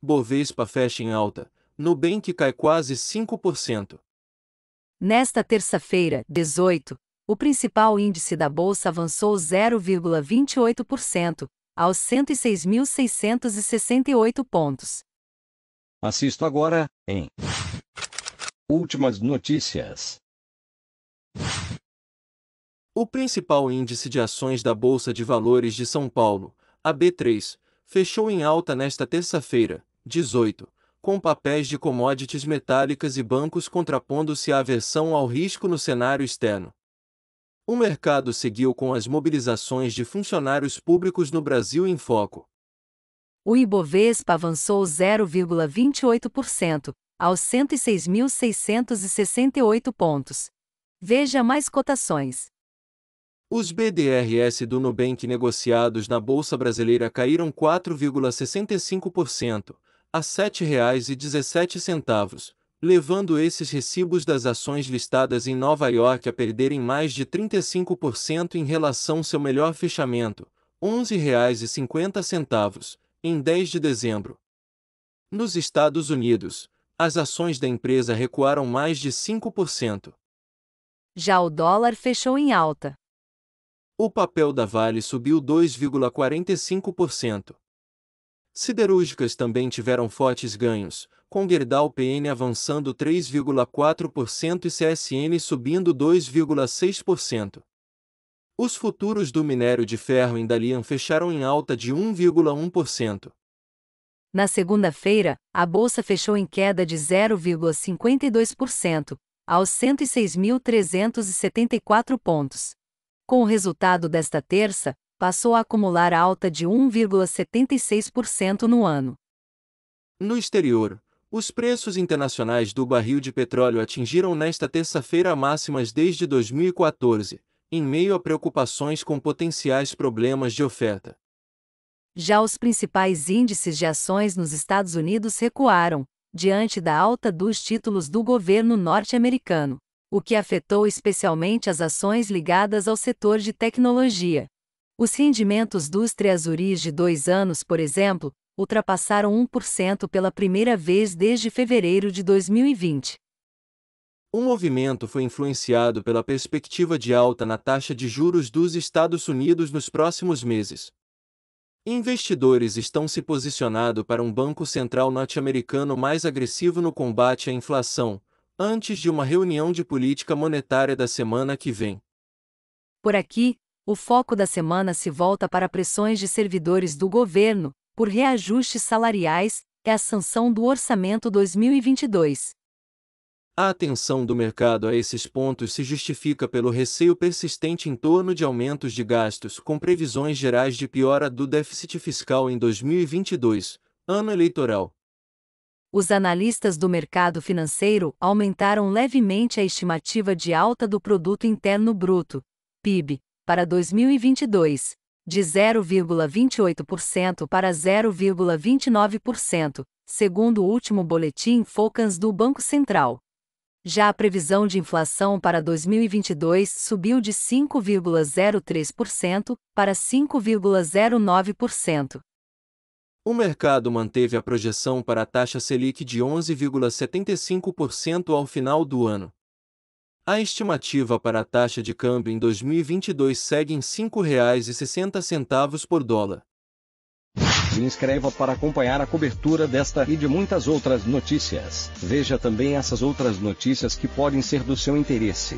Bovespa fecha em alta, Nubank cai quase 5%. Nesta terça-feira, 18, o principal índice da bolsa avançou 0,28%, aos 106.668 pontos. Assisto agora em Últimas notícias. O principal índice de ações da Bolsa de Valores de São Paulo, a B3, fechou em alta nesta terça-feira, 18. Com papéis de commodities metálicas e bancos contrapondo-se à aversão ao risco no cenário externo. O mercado seguiu com as mobilizações de funcionários públicos no Brasil em foco. O Ibovespa avançou 0,28%, aos 106.668 pontos. Veja mais cotações. Os BDRs do Nubank negociados na Bolsa Brasileira caíram 4,65%, a R$ 7,17, levando esses recibos das ações listadas em Nova York a perderem mais de 35% em relação ao seu melhor fechamento, R$ 11,50, em 10 de dezembro. Nos Estados Unidos, as ações da empresa recuaram mais de 5%. Já o dólar fechou em alta. O papel da Vale subiu 2,45% siderúrgicas também tiveram fortes ganhos, com Gerdau PN avançando 3,4% e CSN subindo 2,6%. Os futuros do minério de ferro em Dalian fecharam em alta de 1,1%. Na segunda-feira, a bolsa fechou em queda de 0,52%, aos 106.374 pontos. Com o resultado desta terça, passou a acumular alta de 1,76% no ano. No exterior, os preços internacionais do barril de petróleo atingiram nesta terça-feira máximas desde 2014, em meio a preocupações com potenciais problemas de oferta. Já os principais índices de ações nos Estados Unidos recuaram, diante da alta dos títulos do governo norte-americano, o que afetou especialmente as ações ligadas ao setor de tecnologia. Os rendimentos dos Treasuries de dois anos, por exemplo, ultrapassaram 1% pela primeira vez desde fevereiro de 2020. O movimento foi influenciado pela perspectiva de alta na taxa de juros dos Estados Unidos nos próximos meses. Investidores estão se posicionando para um Banco Central norte-americano mais agressivo no combate à inflação, antes de uma reunião de política monetária da semana que vem. Por aqui, o foco da semana se volta para pressões de servidores do governo, por reajustes salariais, é a sanção do Orçamento 2022. A atenção do mercado a esses pontos se justifica pelo receio persistente em torno de aumentos de gastos com previsões gerais de piora do déficit fiscal em 2022, ano eleitoral. Os analistas do mercado financeiro aumentaram levemente a estimativa de alta do Produto Interno Bruto, PIB, para 2022, de 0,28% para 0,29%, segundo o último boletim Focans do Banco Central. Já a previsão de inflação para 2022 subiu de 5,03% para 5,09%. O mercado manteve a projeção para a taxa Selic de 11,75% ao final do ano. A estimativa para a taxa de câmbio em 2022 segue em R$ 5,60 por dólar. Se inscreva para acompanhar a cobertura desta e de muitas outras notícias. Veja também essas outras notícias que podem ser do seu interesse.